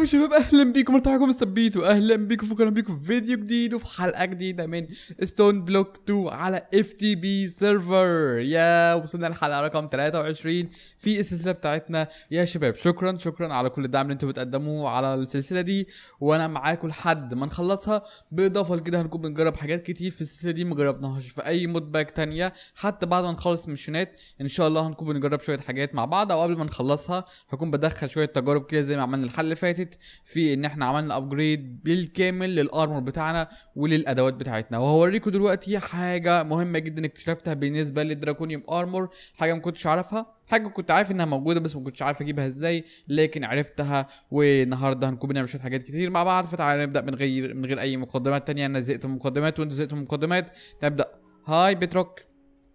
عليكم يا شباب اهلا بيكم مرتاحكم مستبيت واهلا بيكم فكرا بيكم في فيديو جديد وفي حلقه جديده من ستون بلوك 2 على اف تي بي سيرفر يا وصلنا للحلقه رقم 23 في السلسله بتاعتنا يا شباب شكرا شكرا على كل الدعم اللي انتم بتقدموه على السلسله دي وانا معاكم لحد ما نخلصها بالاضافه لكده هنكون بنجرب حاجات كتير في السلسله دي ما جربناهاش في اي مود باك تانية حتى بعد ما نخلص المشينات ان شاء الله هنكون بنجرب شويه حاجات مع بعض او قبل ما نخلصها هكون بدخل شويه تجارب كده زي ما عملنا الحلقه اللي فاتت البروجكت في ان احنا عملنا ابجريد بالكامل للارمور بتاعنا وللادوات بتاعتنا وهوريكم دلوقتي حاجه مهمه جدا اكتشفتها بالنسبه للدراكونيوم ارمور حاجه ما كنتش اعرفها حاجه كنت عارف انها موجوده بس ما كنتش عارف اجيبها ازاي لكن عرفتها والنهارده هنكون بنعمل شويه حاجات كتير مع بعض فتعالى نبدا من غير من غير اي مقدمات تانية انا زهقت من المقدمات وانتوا زهقتوا من المقدمات نبدا هاي بتروك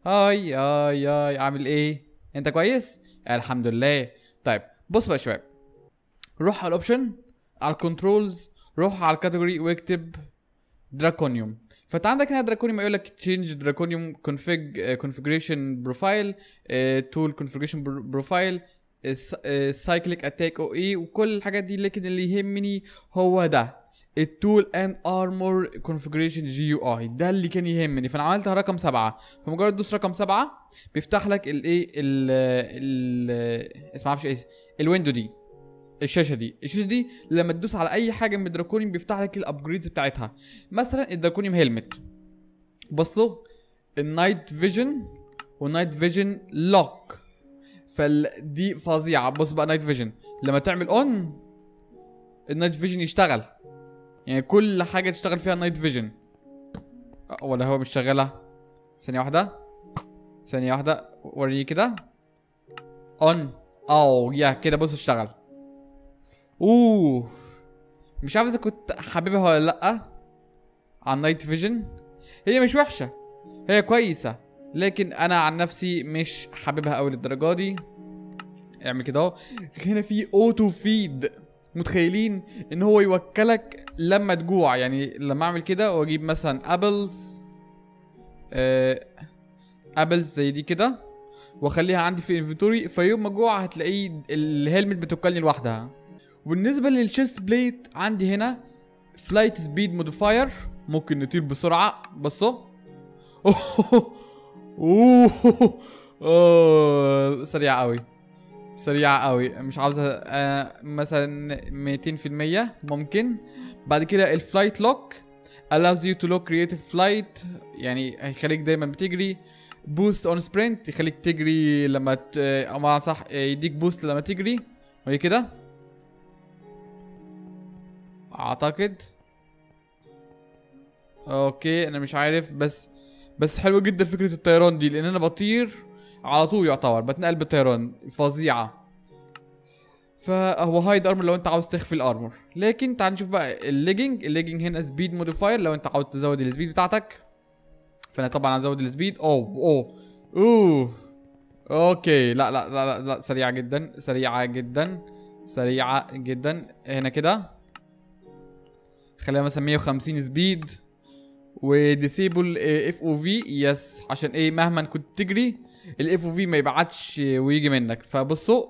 هاي هاي هاي عامل ايه انت كويس الحمد لله طيب بص بقى يا شباب روح على الاوبشن على الكنترولز روح على الكاتيجوري واكتب دراكونيوم فانت عندك هنا دراكونيوم يقول لك تشينج دراكونيوم كونفيج كونفيجريشن بروفايل تول كونفيجريشن بروفايل سايكليك اتاك او اي وكل الحاجات دي لكن اللي يهمني هو ده التول اند ارمور كونفجريشن جي يو اي ده اللي كان يهمني فانا عملتها رقم سبعة فمجرد تدوس رقم سبعة بيفتح لك الايه ال ال اسمها معرفش ايه الويندو دي الشاشه دي الشاشه دي لما تدوس على اي حاجه من الدراكونيوم بيفتح لك الابجريدز بتاعتها مثلا الدراكونيوم هيلمت بصوا النايت فيجن ونايت فيجن لوك فدي فظيعه بص بقى نايت فيجن لما تعمل اون النايت فيجن يشتغل يعني كل حاجه تشتغل فيها نايت أه، فيجن ولا هو مش شغاله ثانيه واحده ثانيه واحده وريني كده اون او يا كده بص اشتغل اوه مش عارف اذا كنت حاببها ولا لا عن نايت فيجن هي مش وحشه هي كويسه لكن انا عن نفسي مش حاببها قوي للدرجه دي اعمل كده اهو هنا في اوتو فيد متخيلين ان هو يوكلك لما تجوع يعني لما اعمل كده واجيب مثلا ابلز ابلز آه، زي دي كده واخليها عندي في الانفنتوري فيوم ما اجوع هتلاقيه الهلمت بتوكلني لوحدها وبالنسبه للشيست بليت عندي هنا فلايت سبيد موديفاير ممكن نطير بسرعه بصوا اوه اوه سريعه قوي سريعه قوي مش عاوزه آه مثلا 200% ممكن بعد كده الفلايت لوك allows you to look creative flight يعني هيخليك دايما بتجري بوست اون سبرنت يخليك تجري لما ت... آه، او صح آه، يديك بوست لما تجري وهي كده اعتقد اوكي انا مش عارف بس بس حلوه جدا فكره الطيران دي لان انا بطير على طول يعتبر بتنقل بالطيران فظيعه فهو هايد ارمر لو انت عاوز تخفي الارمر لكن تعال نشوف بقى الليجنج الليجنج هنا سبيد موديفاير لو انت عاوز تزود السبيد بتاعتك فانا طبعا هزود السبيد اوه اوه اوف اوكي لا لا لا, لا. سريعه جدا سريعه جدا سريعه جدا هنا كده خلينا مثلا 150 سبيد وديسيبل اف او في يس عشان ايه مهما كنت تجري الاف او في ما يبعدش ويجي منك فبصوا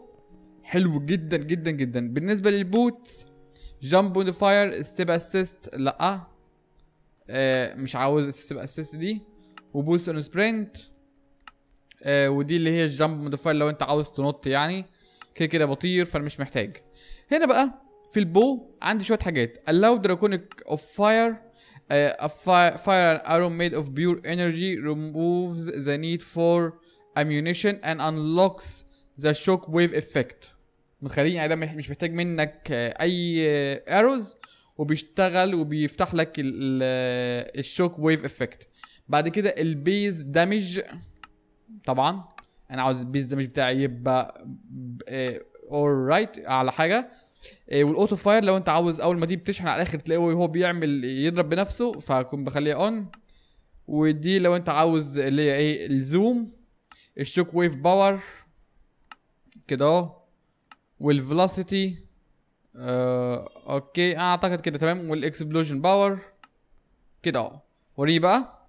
حلو جدا جدا جدا بالنسبه للبوت جامب اون فاير ستيب اسيست لا آه مش عاوز ستيب اسيست دي وبوست اون سبرنت آه ودي اللي هي الجامب موديفاير لو انت عاوز تنط يعني كده كده بطير فانا مش محتاج هنا بقى في البو عندي شويه حاجات allow draconic of fire uh, a fire, fire arrow made of pure energy removes the need for ammunition and unlocks the shock wave effect متخيلين يعني ده مش محتاج منك uh, اي uh, arrows وبيشتغل وبيفتح لك الشوك ويف افكت بعد كده البيز دامج طبعا انا عاوز البيز دامج بتاعي يبقى اول رايت right. اعلى حاجه آه، والاوتو فاير لو انت عاوز اول ما دي بتشحن على الاخر تلاقيه وهو بيعمل يضرب بنفسه فكون بخليها اون ودي لو انت عاوز اللي هي ايه الزوم الشوك ويف باور كده اهو والفلاسيتي آه اوكي آه، اعتقد كده تمام والاكسبلوجن باور كده اهو وريه بقى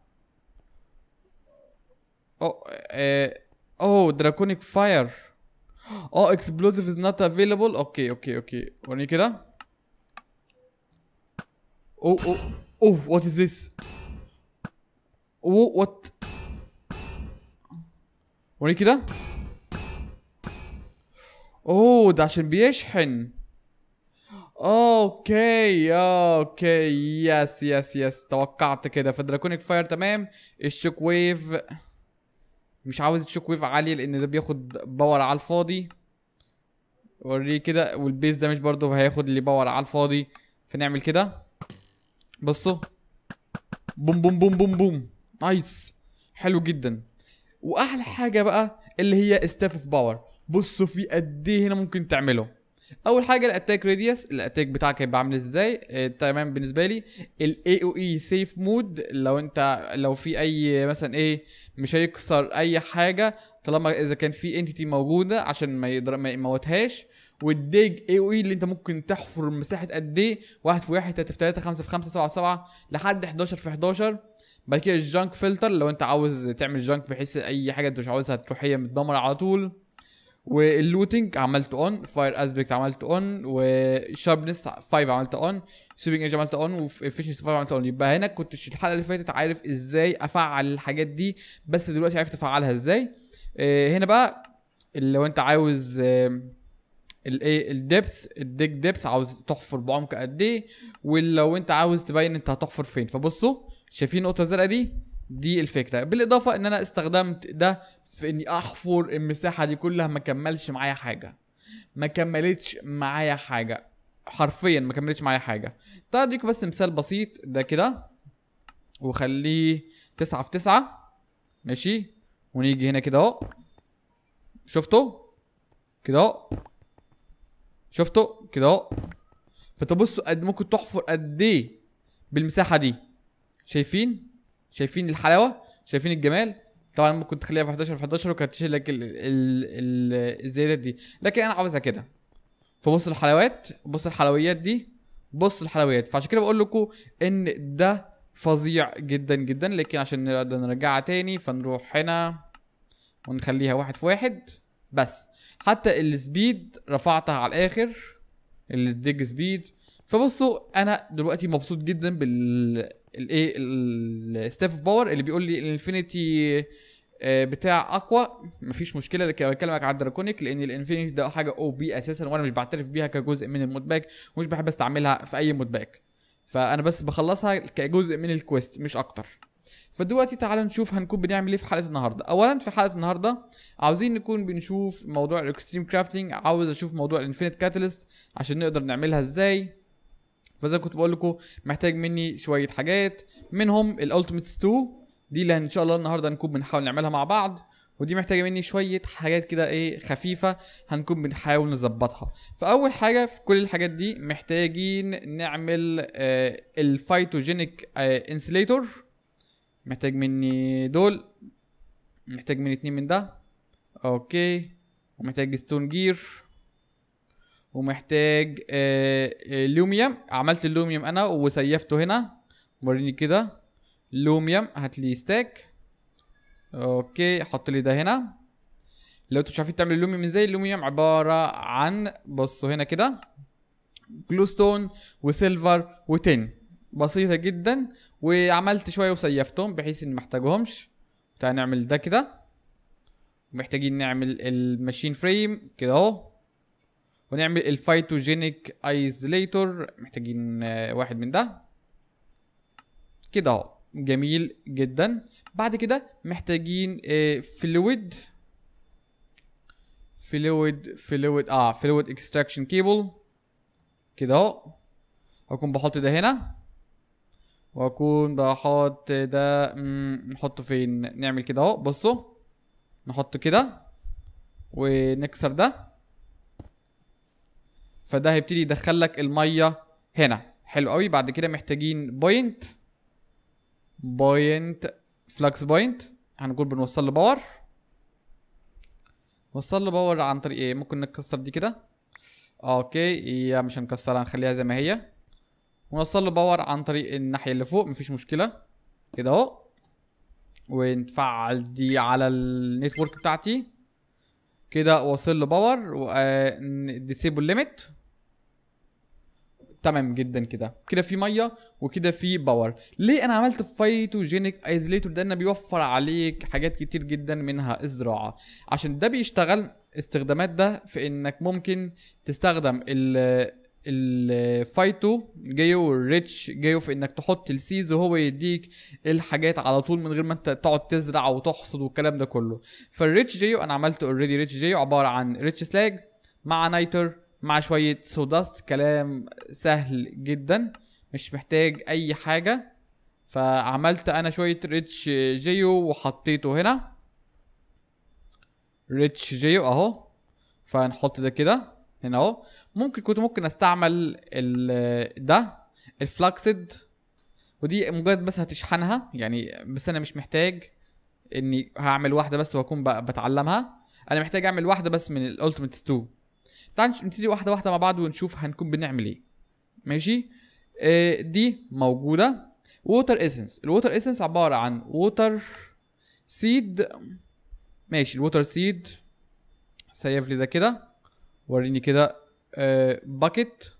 أو اه اوه دراكونيك فاير اه اكسبلوزيف از نوت افيلبل اوكي اوكي اوكي وريني كده اوه اوه اوه وات از ذس اوه وات وريني كده اوه ده عشان بيشحن اوكي اوكي يس يس يس توقعت كده فدراكونيك فاير تمام الشوك ويف مش عاوز تشوك ويف عاليه لان ده بياخد باور على الفاضي اوريه كده والبيس ده مش برضه هياخد اللي باور على الفاضي فنعمل كده بصوا بوم بوم بوم بوم بوم نايس حلو جدا واحلى حاجه بقى اللي هي استاف باور بصوا في قد ايه هنا ممكن تعمله اول حاجه الاتاك ريديوس الاتاك بتاعك هيبقى عامل ازاي آه، تمام بالنسبه لي الاي او اي سيف مود لو انت لو في اي مثلا ايه مش هيكسر اي حاجه طالما اذا كان في انتيتي موجوده عشان ما يقدر ما يموتهاش والديج اي او اي اللي انت ممكن تحفر مساحه قد ايه 1 في 1 3 في 3 5 في 5 7 في 7 لحد 11 في 11 بعد كده الجانك فلتر لو انت عاوز تعمل جانك بحيث اي حاجه انت مش عاوزها تروح هي متدمره على طول واللوتنج عملته اون فاير اسبكت عملته اون وشاربنس 5 عملته اون سويبنج ايج عملته اون وافشنسي 5 عملته اون يبقى هنا كنت الحلقه اللي فاتت عارف ازاي افعل الحاجات دي بس دلوقتي عرفت افعلها ازاي آه، هنا بقى لو انت عاوز الايه الدبث الديك دبث عاوز تحفر بعمق قد ايه ولو انت عاوز تبين انت هتحفر فين فبصوا شايفين النقطه الزرقاء دي دي الفكره بالاضافه ان انا استخدمت ده في اني احفر المساحه دي كلها ما كملش معايا حاجه ما كملتش معايا حاجه حرفيا ما كملتش معايا حاجه طيب اديك بس مثال بسيط ده كده وخليه تسعة في تسعة ماشي ونيجي هنا كده اهو شفتوا كده اهو شفتوا كده اهو فتبصوا قد ممكن تحفر قد ايه بالمساحه دي شايفين شايفين الحلاوه شايفين الجمال طبعا ممكن تخليها في 11 في 11 وكانت تشيل لك ال ال الزيادات دي لكن انا عاوزها كده فبص الحلاوات بص الحلويات دي بص الحلويات فعشان كده بقول لكم ان ده فظيع جدا جدا لكن عشان نرجعها تاني فنروح هنا ونخليها واحد في واحد بس حتى السبيد رفعتها على الاخر الديج سبيد فبصوا انا دلوقتي مبسوط جدا بال الايه الستاف اوف باور اللي بيقول لي الانفينيتي آه، بتاع اقوى مفيش مشكله لكن بكلمك على الدراكونيك لان الانفينيتي ده حاجه او بي اساسا وانا مش بعترف بيها كجزء من المود باك ومش بحب استعملها في اي مود باك فانا بس بخلصها كجزء من الكويست مش اكتر فدلوقتي تعالوا نشوف هنكون بنعمل ايه في حلقه النهارده اولا في حلقه النهارده عاوزين نكون بنشوف موضوع الاكستريم كرافتنج عاوز اشوف موضوع الانفينيت كاتاليست عشان نقدر نعملها ازاي فزي ما كنت بقول لكم محتاج مني شويه حاجات منهم الالتيميتس 2 دي اللي ان شاء الله النهارده هنكون بنحاول نعملها مع بعض ودي محتاجه مني شويه حاجات كده ايه خفيفه هنكون بنحاول نظبطها فاول حاجه في كل الحاجات دي محتاجين نعمل آه الفايتوجينيك آه انسليتور محتاج مني دول محتاج مني اتنين من ده اوكي ومحتاج ستون جير ومحتاج آه، آه، لوميوم عملت اللوميوم انا وسيفته هنا وريني كده لوميوم هات لي ستاك اوكي حط لي ده هنا لو انتوا مش عارفين تعملوا اللوميوم ازاي اللوميوم عباره عن بصوا هنا كده جلوستون وسيلفر وتن بسيطه جدا وعملت شويه وسيفتهم بحيث ان محتاجهمش تعال نعمل ده كده محتاجين نعمل الماشين فريم كده اهو ونعمل الفايتوجينيك ايزليتور محتاجين آه، واحد من ده كده اهو جميل جدا بعد كده محتاجين فلويد فلويد فلويد اه فلويد اكستراكشن كيبل كده اهو هكون بحط ده هنا واكون بحط ده نحطه فين نعمل كده اهو بصوا نحطه كده ونكسر ده فده هيبتدي يدخل لك الميه هنا حلو قوي بعد كده محتاجين بوينت بوينت فلكس بوينت هنقول بنوصل له باور نوصل له باور عن طريق ايه ممكن نكسر دي كده اوكي يا إيه، مش هنكسرها هنخليها زي ما هي ونوصل له باور عن طريق الناحيه اللي فوق مفيش مشكله كده اهو ونفعل دي على النتورك بتاعتي كده واصل له باور وديسيبل آه، ليميت تمام جدا كده كده في ميه وكده في باور ليه انا عملت فايتوجينيك ايزليتور ده انه بيوفر عليك حاجات كتير جدا منها الزراعه عشان ده بيشتغل استخدامات ده في انك ممكن تستخدم ال الفايتو جايو والريتش جايو في انك تحط السيز وهو يديك الحاجات على طول من غير ما انت تقعد تزرع وتحصد والكلام ده كله فالريتش جايو انا عملت اوريدي ريتش جايو عباره عن ريتش سلاج مع نايتر مع شوية سوداست كلام سهل جدا مش محتاج اي حاجة فعملت انا شوية ريتش جيو وحطيته هنا ريتش جيو اهو فنحط ده كده هنا اهو ممكن كنت ممكن استعمل ال ده الفلاكسيد ودي مجرد بس هتشحنها يعني بس انا مش محتاج اني هعمل واحده بس واكون بتعلمها انا محتاج اعمل واحده بس من الالتمت 2 تعال نبتدي واحده واحده مع بعض ونشوف هنكون بنعمل ايه ماشي آه دي موجوده ووتر اسنس الووتر اسنس عباره عن ووتر سيد ماشي الووتر سيد سيف لي ده كده وريني كده باكيت آه،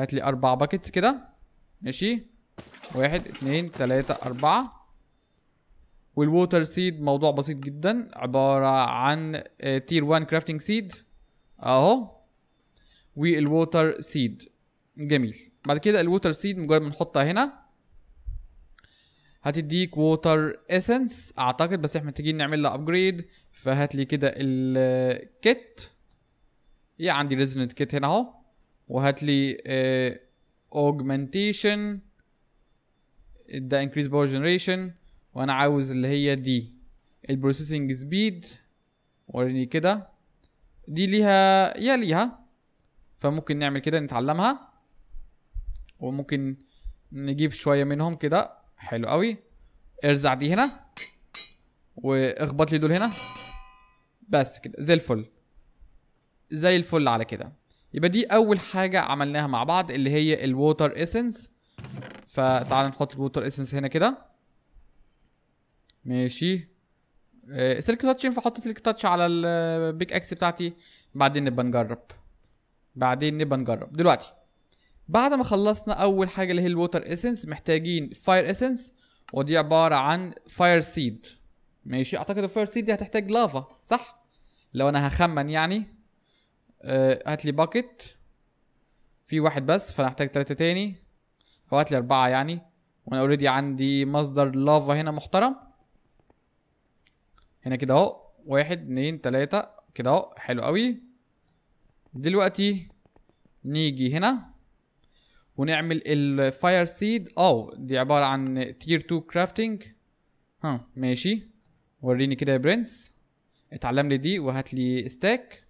هات لي اربع باكيتس كده ماشي واحد اتنين تلاتة اربعة والووتر سيد موضوع بسيط جدا عبارة عن تير 1 كرافتنج سيد اهو والووتر سيد جميل بعد كده الووتر سيد مجرد ما نحطها هنا هتديك ووتر اسنس اعتقد بس احنا محتاجين نعمل لها ابجريد فهات لي كده الكيت يا عندي ريزنت كيت هنا اهو وهات لي اوجمنتيشن آه، ده انكريز باور جنريشن وانا عاوز اللي هي دي البروسيسنج سبيد وريني كده دي ليها يا ليها فممكن نعمل كده نتعلمها وممكن نجيب شويه منهم كده حلو قوي ارزع دي هنا واخبط لي دول هنا بس كده زي الفل زي الفل على كده يبقى دي اول حاجه عملناها مع بعض اللي هي الووتر اسنس فتعال نحط الووتر اسنس هنا كده ماشي آه، سلك تاتش ينفع احط سلك تاتش على البيك اكس آه، بتاعتي بعدين نبقى نجرب بعدين نبقى نجرب دلوقتي بعد ما خلصنا اول حاجه اللي هي الووتر اسنس محتاجين فاير اسنس ودي عباره عن فاير سيد ماشي اعتقد الفاير سيد دي هتحتاج لافا صح لو انا هخمن يعني أه هات لي باكت في واحد بس فانا هحتاج ثلاثه تاني او هات لي اربعه يعني وانا اوريدي عندي مصدر لافا هنا محترم هنا كده اهو واحد اتنين تلاتة كده اهو حلو قوي دلوقتي نيجي هنا ونعمل الفاير سيد او دي عبارة عن تير تو كرافتنج ها ماشي وريني كده يا برنس اتعلم لي دي وهات لي ستاك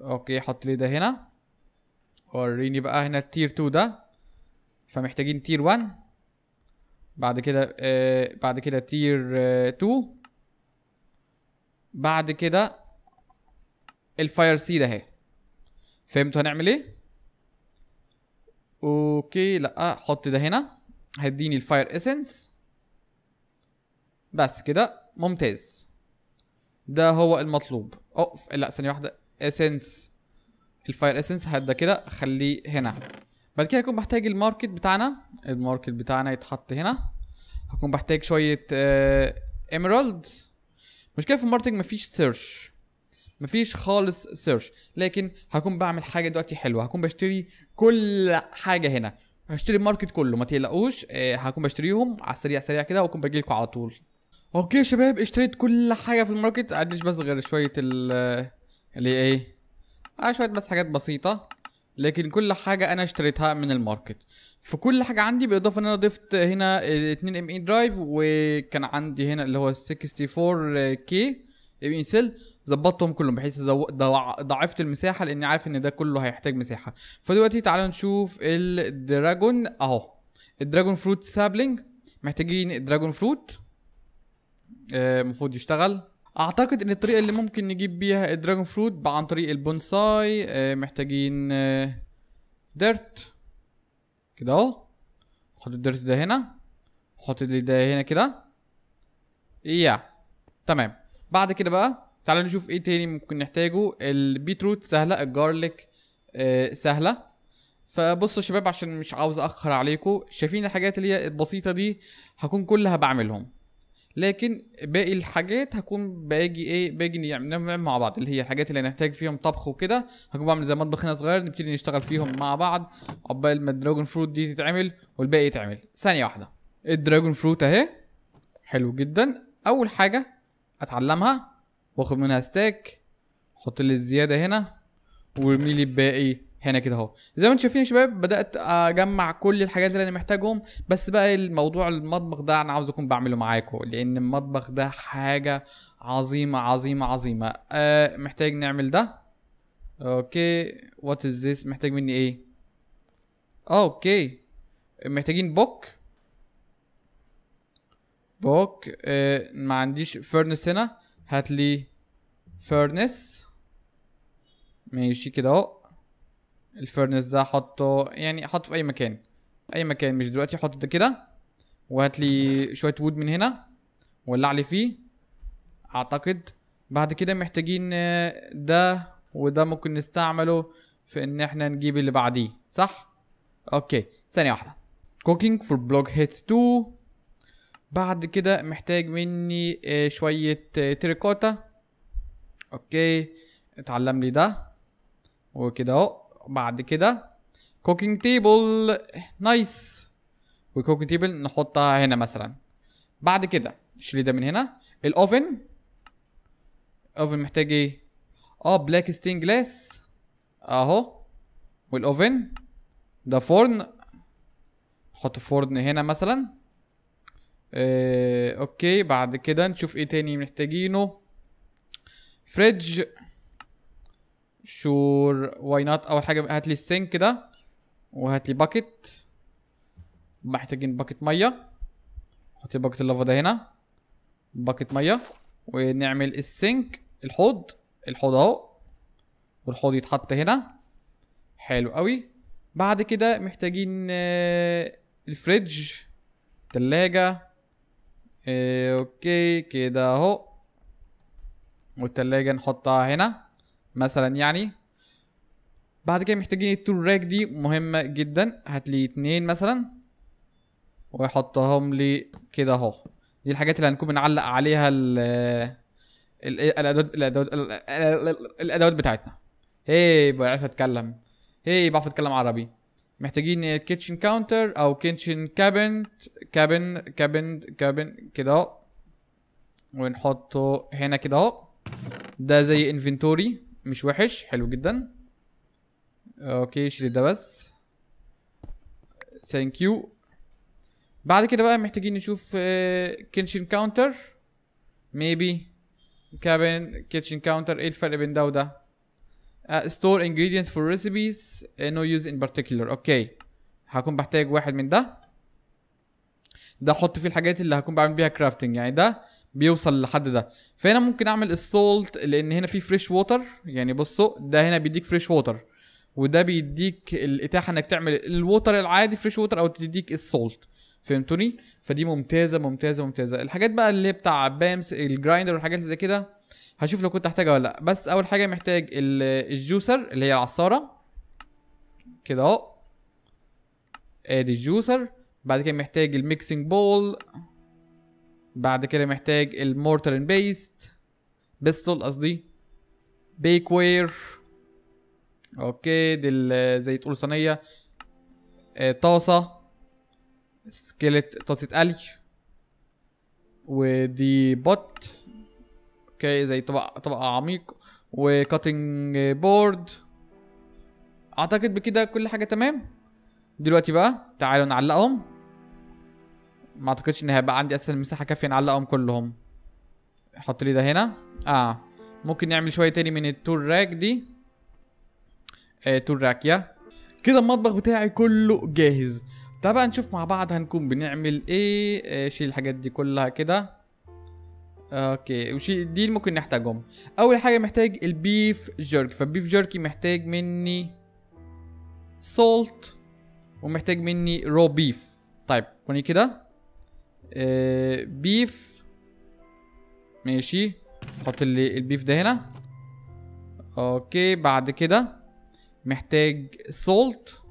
اوكي حط لي ده هنا وريني بقى هنا التير 2 ده فمحتاجين تير 1 بعد كده آه بعد كده تير 2 آه بعد كده الفاير سيد اهي فهمتوا هنعمل ايه اوكي لا حط ده هنا هيديني الفاير اسنس بس كده ممتاز ده هو المطلوب اقف لا ثانيه واحده اسنس الفاير اسنس هدا كده خليه هنا بعد كده هكون بحتاج الماركت بتاعنا الماركت بتاعنا يتحط هنا هكون بحتاج شويه آه... مشكله في الماركتنج مفيش سيرش مفيش خالص سيرش لكن هكون بعمل حاجه دلوقتي حلوه هكون بشتري كل حاجه هنا هشتري الماركت كله ما تقلقوش آه، هكون بشتريهم على السريع سريع كده واكون باجي لكم على طول اوكي يا شباب اشتريت كل حاجه في الماركت عنديش بس غير شويه ال اللي ايه اه شويه بس حاجات بسيطه لكن كل حاجه انا اشتريتها من الماركت في كل حاجه عندي بالاضافه ان انا ضفت هنا 2 ام اي درايف وكان عندي هنا اللي هو 64 كي ام اي سيل ظبطتهم كلهم بحيث ضعفت المساحه لاني عارف ان ده كله هيحتاج مساحه فدلوقتي تعالوا نشوف الدراجون اهو الدراجون فروت سابلينج محتاجين دراجون آه، فروت المفروض يشتغل اعتقد ان الطريقه اللي ممكن نجيب بيها الدراجون فروت عن طريق البونساي آه، محتاجين ديرت آه، كده اهو حط الديرت ده هنا حط اللي ده هنا كده يا ايوه، تمام بعد كده بقى تعال نشوف ايه تاني ممكن نحتاجه البيتروت سهله الجارليك آه سهله فبصوا يا شباب عشان مش عاوز اخر عليكم شايفين الحاجات اللي هي البسيطه دي هكون كلها بعملهم لكن باقي الحاجات هكون باجي ايه باجي نعم- نعمل مع بعض اللي هي الحاجات اللي هنحتاج فيهم طبخ وكده هكون بعمل زي مطبخ هنا صغير نبتدي نشتغل فيهم مع بعض عقبال ما الدراجون فروت دي تتعمل والباقي يتعمل ثانيه واحده الدراجون فروت اهي حلو جدا اول حاجه اتعلمها واخد منها ستاك احط لي الزياده هنا وارمي لي الباقي هنا كده اهو زي ما انتم شايفين يا شباب بدات اجمع كل الحاجات اللي انا محتاجهم بس بقى الموضوع المطبخ ده انا عاوز اكون بعمله معاكم لان المطبخ ده حاجه عظيمه عظيمه عظيمه آه محتاج نعمل ده اوكي وات از ذس محتاج مني ايه اوكي محتاجين بوك بوك آه ما عنديش فرنس هنا هات لي فرنس ماشي كده اهو الفرنس ده حطه يعني حطه في اي مكان اي مكان مش دلوقتي حط ده كده وهات لي شويه وود من هنا ولع لي فيه اعتقد بعد كده محتاجين آه، ده وده ممكن نستعمله في ان احنا نجيب اللي بعديه صح اوكي ثانيه واحده cooking for block هيت 2 بعد كده محتاج مني آه، شويه آه، تريكوتا اوكي اتعلم لي ده وكده اهو بعد كده كوكينج تيبل نايس وكوكينج تيبل نحطها هنا مثلا بعد كده نشيل ده من هنا الاوفن الاوفن محتاج ايه اه بلاك ستين جلاس اهو والاوفن ده فرن نحط فرن هنا مثلا آه اوكي بعد كده نشوف ايه تاني محتاجينه فريدج شور واي نوت اول حاجه هات لي السنك ده وهات لي باكيت محتاجين باكيت ميه حط الباكيت اللافا ده هنا باكيت ميه ونعمل السنك الحوض الحوض اهو والحوض يتحط هنا حلو قوي بعد كده محتاجين آه، الفريدج تلاجة آه، اوكي كده اهو والتلاجة نحطها هنا مثلا يعني بعد كده محتاجين التول راك دي مهمه جدا هات لي اتنين مثلا ويحطهم لي كده اهو دي الحاجات اللي هنكون بنعلق عليها ال الادوات الادوات الادوات بتاعتنا هي بعرف اتكلم هي بعرف اتكلم عربي محتاجين كيتشن كاونتر او كيتشن كابن كابن كابن كابن كده اهو ونحطه هنا كده اهو ده زي انفنتوري مش وحش حلو جدا اوكي اشتري ده بس ثانك يو بعد كده بقى محتاجين نشوف كيتشن كاونتر ميبي كابن كيتشن كاونتر ايه الفرق بين ده وده ستور آه، ingredients فور ريسيبيز نو يوز ان بارتيكولار اوكي هكون بحتاج واحد من ده ده احط فيه الحاجات اللي هكون بعمل بيها كرافتنج يعني ده بيوصل لحد ده فهنا ممكن اعمل السولت لان هنا في فريش ووتر يعني بصوا ده هنا بيديك فريش ووتر وده بيديك الاتاحه انك تعمل الووتر العادي فريش ووتر او تديك السولت فهمتوني فدي ممتازه ممتازه ممتازه الحاجات بقى اللي بتاع بامس الجرايندر والحاجات زي كده هشوف لو كنت احتاجها ولا لا بس اول حاجه محتاج الجوسر اللي هي العصاره كده اهو ادي الجوسر بعد كده محتاج الميكسنج بول بعد كده محتاج المورتر ان بيست بيستول قصدي بيك وير اوكي دي زي تقول صينيه آه، طاسه سكيلت طاسه قلي ودي بوت اوكي زي طبق طبق عميق وكاتنج بورد اعتقد بكده كل حاجه تمام دلوقتي بقى تعالوا نعلقهم ما اعتقدش ان هيبقى عندي اساسا مساحه كافيه نعلقهم كلهم حط لي ده هنا اه ممكن نعمل شويه تاني من التور راك دي آه تور راك يا كده المطبخ بتاعي كله جاهز تعال بقى نشوف مع بعض هنكون بنعمل ايه آه شيل الحاجات دي كلها كده اوكي وشي دي ممكن نحتاجهم اول حاجه محتاج البيف جيرك فالبيف جيركي محتاج مني سولت ومحتاج مني رو بيف طيب كوني كده بيف آه، ماشي حط البيف ده هنا اوكي بعد كده محتاج سولت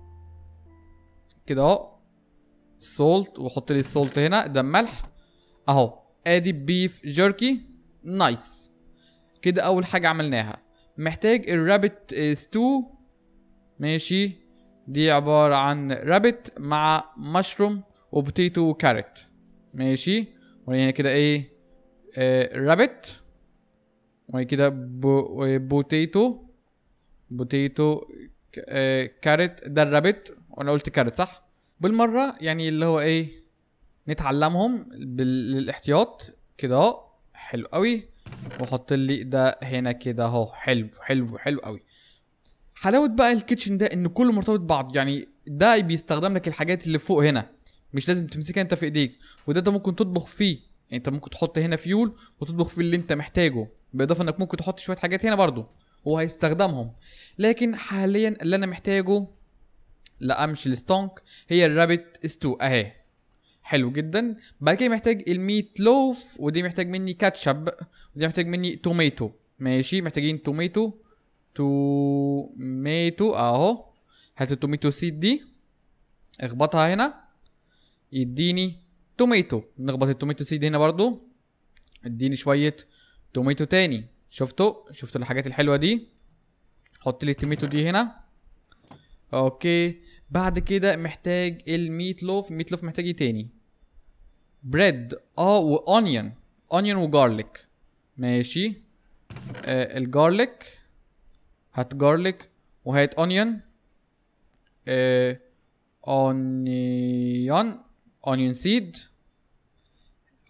كده اهو سولت وحط لي السولت هنا ده ملح اهو ادي بيف جيركي نايس كده اول حاجه عملناها محتاج الرابت ستو ماشي دي عباره عن رابت مع مشروم وبوتيتو وكارت ماشي هنا كده ايه آه رابت وريني كده بوتيتو بوتيتو كارت ده الرابت وانا قلت كارت صح بالمره يعني اللي هو ايه نتعلمهم بالاحتياط كده اهو حلو قوي وحط لي ده هنا كده اهو حلو حلو حلو قوي حلاوه بقى الكيتشن ده ان كله مرتبط ببعض يعني ده بيستخدم لك الحاجات اللي فوق هنا مش لازم تمسكها انت في ايديك وده انت ممكن تطبخ فيه يعني انت ممكن تحط هنا فيول وتطبخ فيه اللي انت محتاجه بالاضافه انك ممكن تحط شويه حاجات هنا برضو وهيستخدمهم لكن حاليا اللي انا محتاجه لا مش الستونك هي الرابت ستو اهي حلو جدا بعد كده محتاج الميت لوف ودي محتاج مني كاتشب ودي محتاج مني توميتو ماشي محتاجين توميتو توميتو اهو هات التوميتو سيد دي اخبطها هنا يديني توميتو نخبط التوميتو سيد هنا برضو اديني شويه توميتو تاني شفتوا شفتوا الحاجات الحلوه دي حط لي التوميتو دي هنا اوكي بعد كده محتاج الميت لوف الميت لوف محتاج ايه تاني بريد اه وانيون انيون وجارليك ماشي آه الجارليك هات جارليك وهات انيون آه اونيون اونيون سيد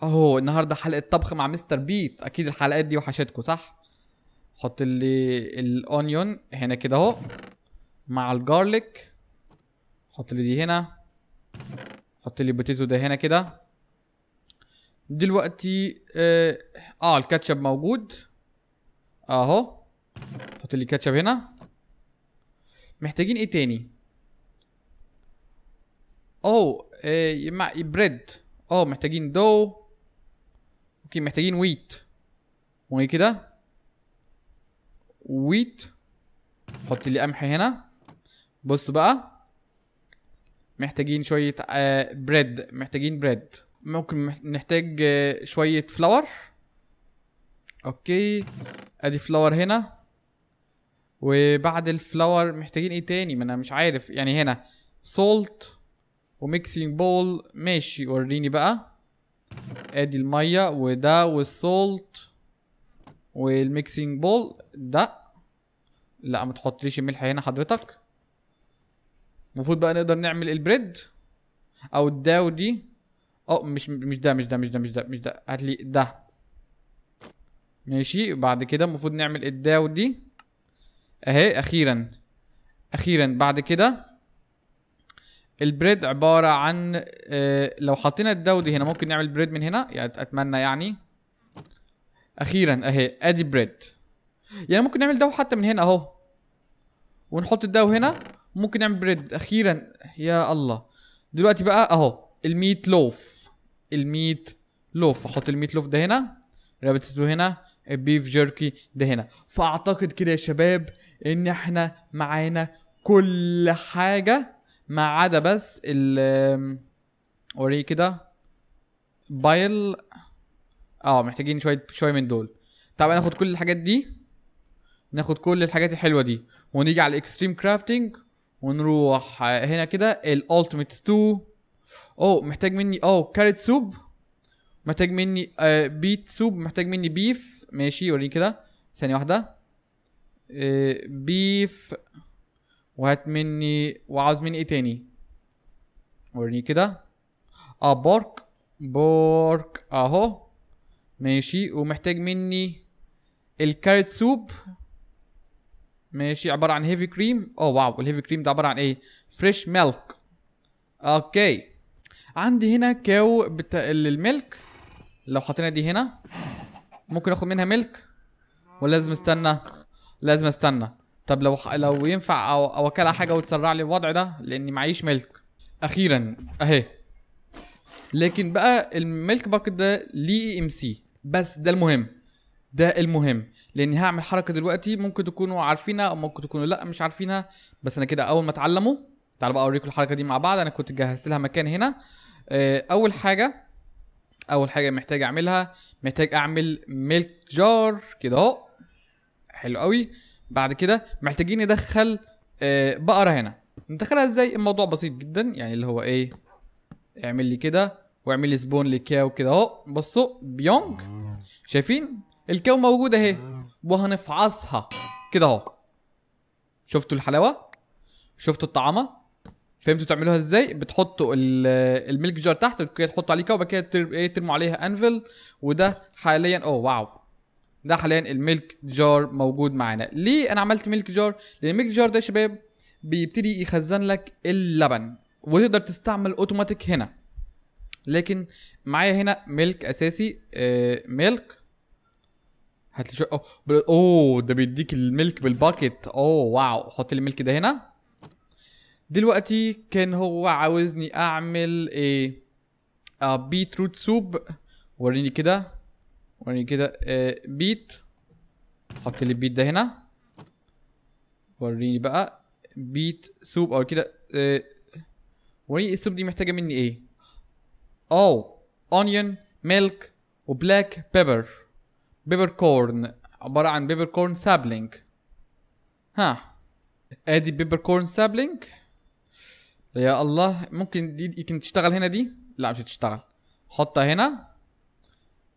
اهو النهارده حلقه طبخ مع مستر بيت اكيد الحلقات دي وحشتكم صح حط لي الاونيون هنا كده اهو مع الجارليك حط لي دي هنا حط لي بوتيتو ده هنا كده دلوقتي اه, آه الكاتشب موجود اهو حط لي كاتشب هنا محتاجين ايه تاني اوه إيه، مع بريد اه محتاجين دو اوكي محتاجين ويت وايه كده ويت حط لي قمح هنا بص بقى محتاجين شويه بريد آه، محتاجين بريد ممكن نحتاج آه، شويه فلاور اوكي ادي فلاور هنا وبعد الفلاور محتاجين ايه تاني ما انا مش عارف يعني هنا سولت وميكسينج بول ماشي وريني بقى ادي المية وده والسولت والميكسينج بول ده لا ما تحطليش الملح هنا حضرتك المفروض بقى نقدر نعمل البريد او الداو ودي اه مش مش ده مش ده مش ده مش ده مش ده هات لي ده ماشي بعد كده المفروض نعمل الداو دي اهي اخيرا اخيرا بعد كده البريد عباره عن آه، لو حطينا الدودي هنا ممكن نعمل بريد من هنا يعني اتمنى يعني اخيرا اهي ادي بريد يعني ممكن نعمل دو حتى من هنا اهو ونحط الدو هنا ممكن نعمل بريد اخيرا يا الله دلوقتي بقى اهو الميت لوف الميت لوف احط الميت لوف ده هنا رابط ستو هنا البيف جيركي ده هنا فاعتقد كده يا شباب ان احنا معانا كل حاجه ما عدا بس ال اوريه كده بايل اه محتاجين شويه شويه من دول طب ناخد كل الحاجات دي ناخد كل الحاجات الحلوه دي ونيجي على الاكستريم كرافتنج ونروح هنا كده الالتيميت ستو اوه محتاج مني اوه كاريت سوب محتاج مني آه بيت سوب محتاج مني بيف ماشي وريني كده ثانيه واحده آه بيف وهات مني وعاوز مني ايه تاني وريني كده اه بورك بورك اهو ماشي ومحتاج مني الكارت سوب ماشي عبارة عن هيفي كريم او واو الهيفي كريم ده عبارة عن ايه فريش ميلك اوكي عندي هنا كاو بتاع الميلك لو حطينا دي هنا ممكن اخد منها ميلك ولازم استنى لازم استنى طب لو لو ينفع اوكل على حاجه وتسرع لي الوضع ده لاني معيش ملك اخيرا اهي لكن بقى الملك باكت ده ليه اي ام سي بس ده المهم ده المهم لاني هعمل حركه دلوقتي ممكن تكونوا عارفينها او ممكن تكونوا لا مش عارفينها بس انا كده اول ما اتعلموا تعالوا بقى اوريكم الحركه دي مع بعض انا كنت جهزت لها مكان هنا آه، اول حاجه اول حاجه محتاج اعملها محتاج اعمل ميلك جار كده اهو حلو قوي بعد كده محتاجين ندخل آه، بقره هنا ندخلها ازاي الموضوع بسيط جدا يعني اللي هو ايه اعمل لي كده واعمل لي سبون لكاو كده اهو بصوا بيونج شايفين الكاو موجوده اهي وهنفعصها كده اهو شفتوا الحلاوه شفتوا الطعامه فهمتوا تعملوها ازاي بتحطوا الميلك جار تحت تحطوا عليه كاو وبعد كده ايه ترموا عليها انفل وده حاليا اوه واو ده حاليا الميلك جار موجود معانا ليه انا عملت ميلك جار لان الميلك جار ده يا شباب بيبتدي يخزن لك اللبن وتقدر تستعمل اوتوماتيك هنا لكن معايا هنا ميلك اساسي آه ميلك هات لي شويه اوه اوه ده بيديك الميلك بالباكت اوه واو حط لي ده هنا دلوقتي كان هو عاوزني اعمل ايه آه بيتروت سوب وريني كده وريني كده بيت آه، حط لي البيت ده هنا وريني بقى بيت سوب او كده آه، وريني إيه السوب دي محتاجه مني ايه او اونيون ميلك وبلاك بيبر بيبر كورن عباره عن بيبر كورن سابلينج ها ادي بيبر كورن سابلينج يا الله ممكن دي يمكن تشتغل هنا دي لا مش هتشتغل حطها هنا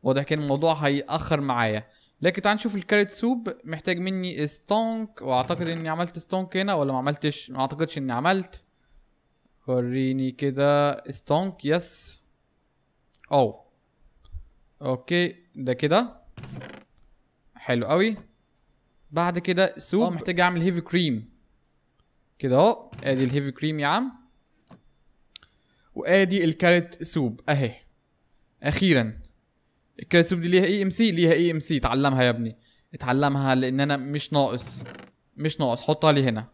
واضح كان الموضوع هيأخر معايا لكن تعال نشوف الكاريت سوب محتاج مني ستونك واعتقد اني عملت ستونك هنا ولا ما عملتش ما اعتقدش اني عملت وريني كده ستونك يس او اوكي ده كده حلو قوي بعد كده سوب محتاج اعمل هيفي كريم كده اهو ادي الهيفي كريم يا عم وادي الكاريت سوب اهي اخيرا الكالسيوم دي ليها اي ام سي ليها اي e ام سي اتعلمها يا ابني اتعلمها لان انا مش ناقص مش ناقص حطها لي هنا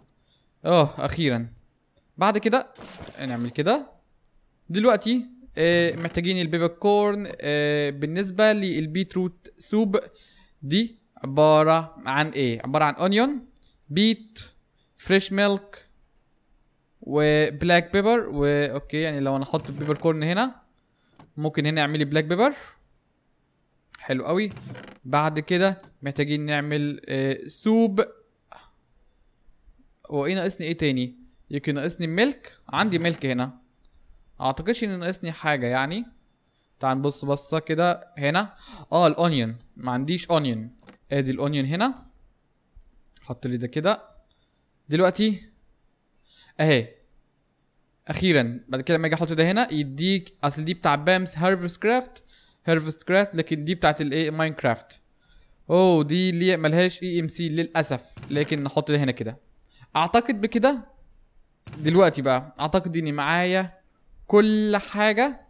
اه اخيرا بعد كده نعمل كده دلوقتي آه محتاجين البيبي كورن آه بالنسبه للبيتروت سوب دي عباره عن ايه عباره عن اونيون بيت فريش ميلك وبلاك بيبر و اوكي يعني لو انا احط البيبر كورن هنا ممكن هنا اعملي بلاك بيبر حلو قوي بعد كده محتاجين نعمل آه سوب هو ايه ناقصني ايه تاني يمكن ناقصني ملك عندي ملك هنا اعتقدش ان ناقصني حاجه يعني تعال نبص بصه كده هنا اه الاونيون ما عنديش اونيون ادي الاونيون هنا حط لي ده كده دلوقتي اهي اخيرا بعد كده لما اجي احط ده هنا يديك اصل دي بتاع بامس هارفست كرافت هيرفست كرافت لكن دي بتاعت الايه ماينكرافت اوه دي اللي ملهاش اي ام سي للاسف لكن نحط هنا كده اعتقد بكده دلوقتي بقى اعتقد اني معايا كل حاجه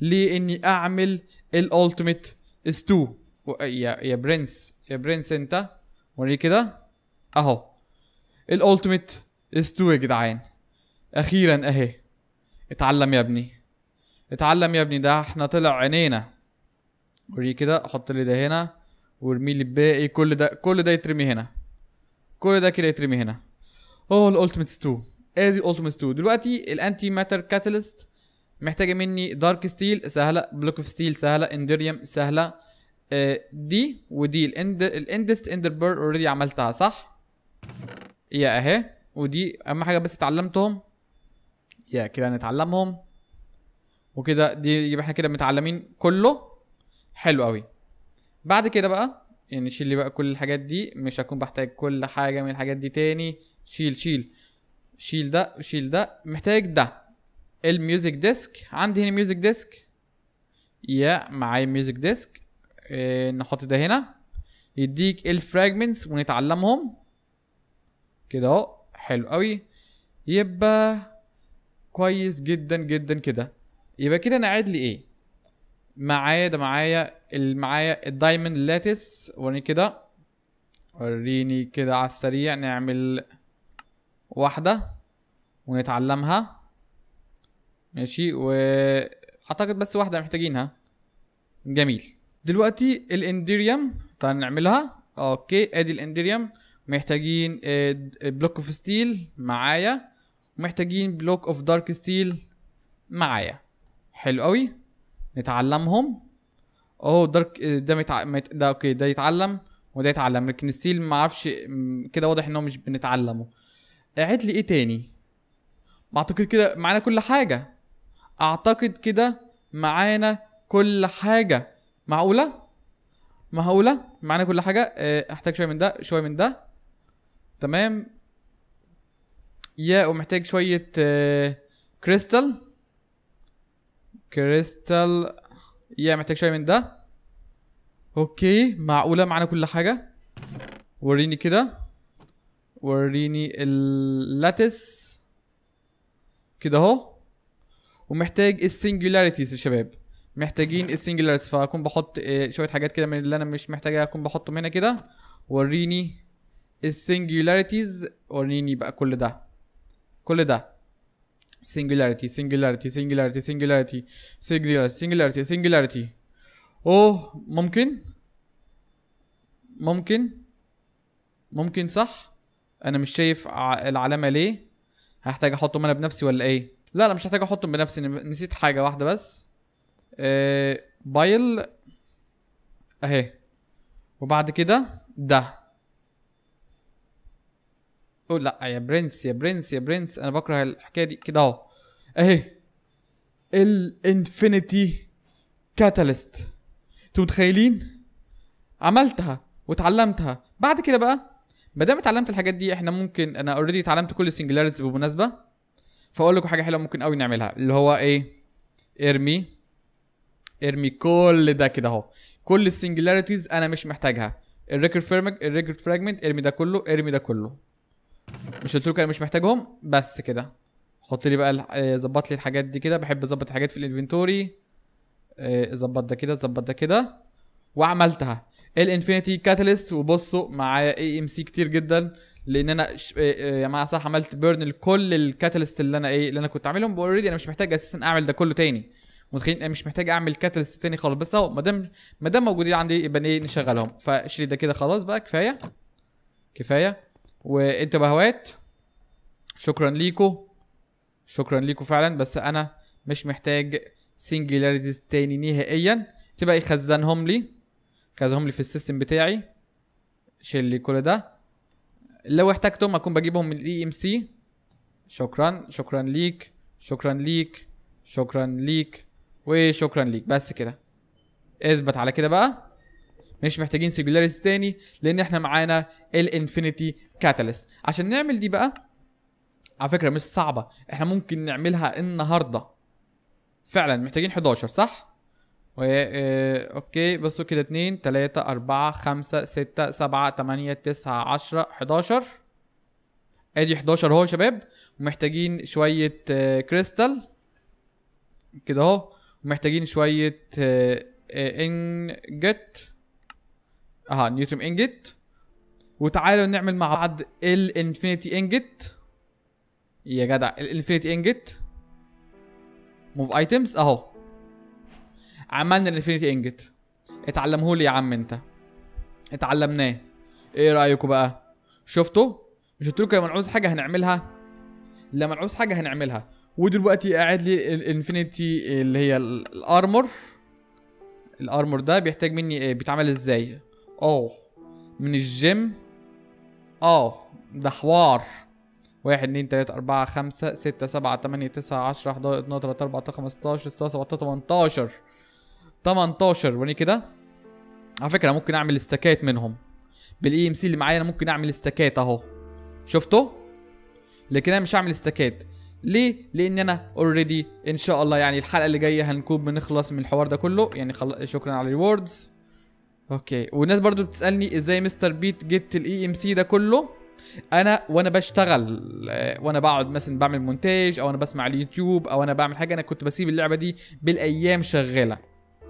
لاني اعمل الالتيميت ستو يا يا برنس يا برنس انت وري كده اهو الالتيميت ستو يا جدعان اخيرا اهي اتعلم يا ابني اتعلم يا ابني ده احنا طلع عينينا وري كده حط لي ده هنا وارمي لي الباقي كل ده كل ده يترمي هنا كل ده كده يترمي هنا اه الالتيميتس 2 ادي إيه الالتيميتس 2 دلوقتي الانتي ماتر كاتاليست محتاجه مني دارك ستيل سهله بلوك اوف ستيل سهله اندريوم سهله اه دي ودي الاند الاندست اندر بير اوريدي عملتها صح يا اهي ودي اهم حاجه بس اتعلمتهم يا كده هنتعلمهم وكده دي يبقى احنا كده متعلمين كله حلو قوي بعد كده بقى يعني شيل لي بقى كل الحاجات دي مش هكون بحتاج كل حاجه من الحاجات دي تاني شيل شيل شيل ده شيل ده محتاج ده الميوزك ديسك عندي هنا ميوزك ديسك يا معايا ميوزك ديسك إيه نحط ده هنا يديك الفراجمنتس ونتعلمهم كده اهو حلو قوي يبقى كويس جدا جدا كده يبقى كده انا قاعد لي ايه معايا ده معايا معايا الدايموند لاتس وريني كده وريني كده على السريع نعمل واحده ونتعلمها ماشي واعتقد بس واحده محتاجينها جميل دلوقتي الانديريوم تعال نعملها اوكي ادي الانديريوم محتاجين بلوك اوف ستيل معايا ومحتاجين بلوك اوف دارك ستيل معايا حلو قوي نتعلمهم اهو دارك ده متع... ده اوكي ده يتعلم وده يتعلم لكن ستيل ما اعرفش كده واضح ان هو مش بنتعلمه قاعد لي ايه تاني ما اعتقد كده معانا كل حاجه اعتقد كده معانا كل حاجه معقوله معقوله معانا كل حاجه احتاج اه، شويه من ده شويه من ده تمام يا ومحتاج شويه كريستال اه، كريستال يا محتاج شويه من ده اوكي معقوله معانا كل حاجه وريني كده وريني اللاتس كده اهو ومحتاج السنجولاريتيز يا شباب محتاجين السنجولاريتيز فهكون بحط آه، شويه حاجات كده من اللي انا مش محتاجها اكون بحطهم هنا كده وريني السنجولاريتيز وريني بقى كل ده كل ده singularity singularity singularity singularity singularity singularity singularity اوه oh, ممكن ممكن ممكن صح انا مش شايف العلامه ليه هحتاج احطهم انا بنفسي ولا ايه لا لا مش هحتاج احطهم بنفسي نسيت حاجه واحده بس آه بايل اهي وبعد كده ده قول لا يا برنس يا برنس يا برنس انا بكره الحكايه دي كده اهو اهي الانفينيتي كاتاليست انتوا متخيلين عملتها واتعلمتها بعد كده بقى ما دام اتعلمت الحاجات دي احنا ممكن انا اوريدي اتعلمت كل السنجلاريتيز بالمناسبه فاقول لكم حاجه حلوه ممكن قوي نعملها اللي هو ايه ارمي ارمي كل ده كده اهو كل السنجلاريتيز انا مش محتاجها الريكورد فراجمنت الريكورد فراجمنت ارمي ده كله ارمي ده كله مش قلت لكم انا مش محتاجهم بس كده حط لي بقى آه، ظبط لي الحاجات دي كده بحب اظبط الحاجات في الانفنتوري آه، ظبط ده كده ظبط ده كده وعملتها الانفينيتي كاتاليست وبصوا معايا اي ام سي كتير جدا لان انا آه، يا جماعه صح عملت بيرن لكل الكاتاليست اللي انا ايه اللي انا كنت عاملهم اوريدي انا مش محتاج اساسا اعمل ده كله تاني متخيل انا مش محتاج اعمل كاتاليست تاني خالص بس اهو ما دام ما دام موجودين عندي يبقى ايه نشغلهم فشيل ده كده خلاص بقى كفايه كفايه بهوات شكرا ليكو شكرا ليكو فعلا بس انا مش محتاج سنجلاريتيز تاني نهائيا تبقى يخزنهم لي خزنهم لي في السيستم بتاعي شيل لي كل ده لو احتاجتهم اكون بجيبهم من الاي ام سي شكرا شكرا ليك شكرا ليك شكرا ليك وشكرا ليك بس كده اثبت على كده بقى مش محتاجين سيجولاريتي تاني لان احنا معانا الانفينيتي كاتاليست عشان نعمل دي بقى على فكره مش صعبه احنا ممكن نعملها النهارده فعلا محتاجين 11 صح و اه اوكي بصوا كده 2 3 4 5 6 7 8 9 10 11 ادي 11 اهو يا شباب ومحتاجين شويه كريستال آه، كده اهو ومحتاجين شويه اه انجت آه، اها نيوترم انجت وتعالوا نعمل مع بعض الانفينيتي انجت يا جدع الانفينيتي انجت موف ايتمز اهو عملنا الانفينيتي انجت اتعلمه لي يا عم انت اتعلمناه ايه رايكم بقى شفتوا مش قلت لكم لما نعوز حاجه هنعملها لما نعوز حاجه هنعملها ودلوقتي قاعد لي الانفينيتي اللي هي الارمور الارمور ده بيحتاج مني ايه بيتعمل ازاي اوه من الجيم اه ده حوار واحد اتنين تلاتة أربعة خمسة ستة سبعة تمانية تسعة عشرة 11 12 تلاتة أربعة خمستاشر ستة سبعة تمنتاشر تمنتاشر وريني كده على فكرة ممكن أعمل استكات منهم بالاي ام سي اللي معايا أنا ممكن أعمل استكات أهو شفتوا؟ لكن أنا مش هعمل استكات ليه؟ لأن أنا أوريدي إن شاء الله يعني الحلقة اللي جاية هنكون بنخلص من الحوار ده كله يعني خل... شكرا على الريوردز اوكي والناس برضو بتسالني ازاي مستر بيت جبت الاي ام e سي ده كله انا وانا بشتغل آه، وانا بقعد مثلا بعمل مونتاج او انا بسمع اليوتيوب او انا بعمل حاجه انا كنت بسيب اللعبه دي بالايام شغاله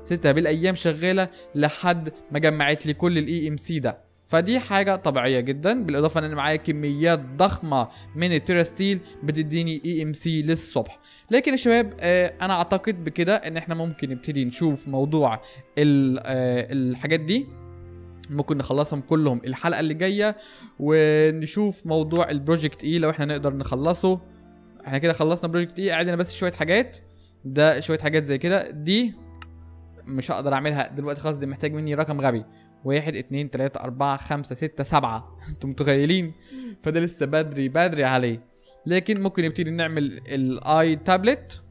سبتها بالايام شغاله لحد ما جمعت لي كل الاي ام e سي ده فدي حاجه طبيعيه جدا بالاضافه ان انا معايا كميات ضخمه من التيراستيل بتديني اي ام سي للصبح لكن يا شباب آه، انا اعتقد بكده ان احنا ممكن نبتدي نشوف موضوع آه، الحاجات دي ممكن نخلصهم كلهم الحلقه اللي جايه ونشوف موضوع البروجكت اي e لو احنا نقدر نخلصه احنا كده خلصنا بروجكت اي عادي بس شويه حاجات ده شويه حاجات زي كده دي مش هقدر اعملها دلوقتي خلاص دي محتاج مني رقم غبي واحد اتنين تلاتة أربعة خمسة ستة سبعة انتوا متخيلين فده لسه بدري بدري عليه لكن ممكن نبتدي نعمل الاي تابلت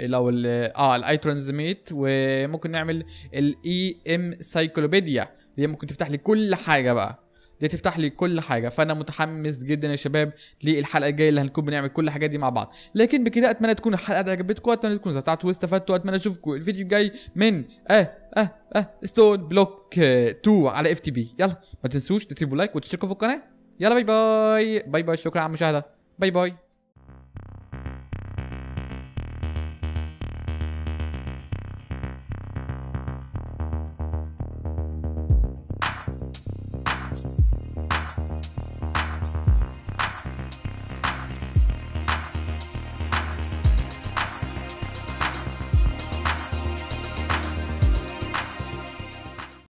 لو ال اه الاي ترانزميت وممكن نعمل الاي ام سايكلوبيديا اللي هي ممكن تفتح لي كل حاجه بقى دي تفتح لي كل حاجه فانا متحمس جدا يا شباب للحلقه الجايه اللي هنكون بنعمل كل الحاجات دي مع بعض لكن بكده اتمنى تكون الحلقه دي عجبتكم واتمنى تكونوا استمتعتوا واستفدتوا اتمنى اشوفكم الفيديو الجاي من اه اه اه ستون بلوك 2 على اف تي بي يلا ما تنسوش تسيبوا لايك وتشتركوا في القناه يلا باي باي باي باي شكرا على المشاهده باي باي